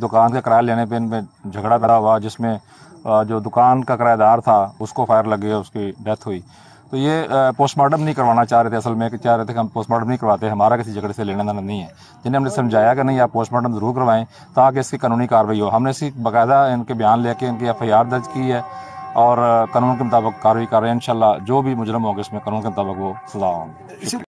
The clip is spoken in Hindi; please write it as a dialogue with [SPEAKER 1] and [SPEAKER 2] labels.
[SPEAKER 1] दुकान का किराया लेने पे इनमें झगड़ा पैदा हुआ जिसमें जो दुकान का किराएदार था उसको फायर लग गया उसकी डेथ हुई तो ये पोस्टमार्टम नहीं करवाना चाह रहे थे असल में कि चाह रहे थे कि हम पोस्टमार्टम नहीं करवाते हमारा किसी झगड़े से लेना देना नहीं है जिन्हें हमने समझाया कि नहीं आप पोस्टमार्टम ज़रूर करवाएं ताकि इसकी कानूनी कार्रवाई हो हमने इसी बाकायदा इनके बयान लेके इनकी एफ दर्ज की है और कानून के मुताबिक कार्रवाई कर रहे हैं इन जो भी मुजरम होंगे इसमें कानून के मुताबिक वो सजा
[SPEAKER 2] होंगे